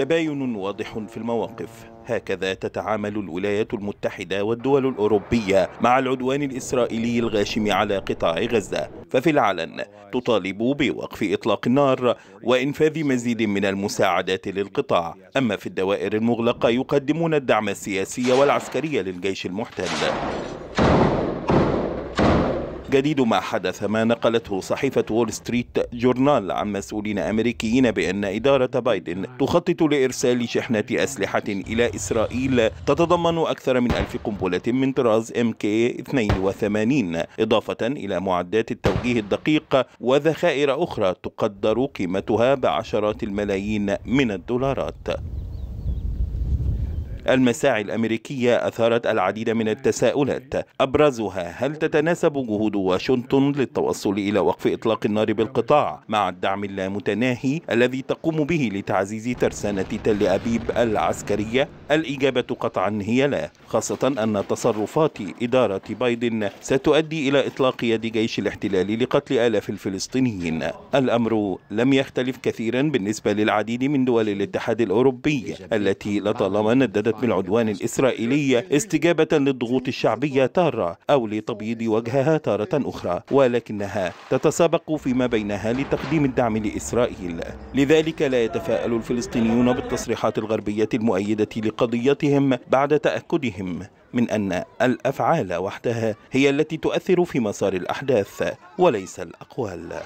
تباين واضح في المواقف هكذا تتعامل الولايات المتحدة والدول الأوروبية مع العدوان الإسرائيلي الغاشم على قطاع غزة ففي العلن تطالب بوقف إطلاق النار وإنفاذ مزيد من المساعدات للقطاع أما في الدوائر المغلقة يقدمون الدعم السياسي والعسكري للجيش المحتل جديد ما حدث ما نقلته صحيفة وول ستريت جورنال عن مسؤولين أمريكيين بأن إدارة بايدن تخطط لإرسال شحنة أسلحة إلى إسرائيل تتضمن أكثر من ألف قنبلة من طراز MK-82 إضافة إلى معدات التوجيه الدقيق وذخائر أخرى تقدر قيمتها بعشرات الملايين من الدولارات المساعي الأمريكية أثارت العديد من التساؤلات أبرزها هل تتناسب جهود واشنطن للتوصل إلى وقف إطلاق النار بالقطاع مع الدعم اللامتناهي الذي تقوم به لتعزيز ترسانة تل أبيب العسكرية؟ الإجابة قطعا هي لا خاصة أن تصرفات إدارة بايدن ستؤدي إلى إطلاق يد جيش الاحتلال لقتل آلاف الفلسطينيين الأمر لم يختلف كثيرا بالنسبة للعديد من دول الاتحاد الأوروبي التي لطالما نددت بالعدوان الإسرائيلي استجابة للضغوط الشعبية تارة أو لتبييض وجهها تارة أخرى ولكنها تتسابق فيما بينها لتقديم الدعم لإسرائيل لذلك لا يتفائل الفلسطينيون بالتصريحات الغربية المؤيدة لقضيتهم بعد تأكدهم من أن الأفعال وحدها هي التي تؤثر في مسار الأحداث وليس الأقوال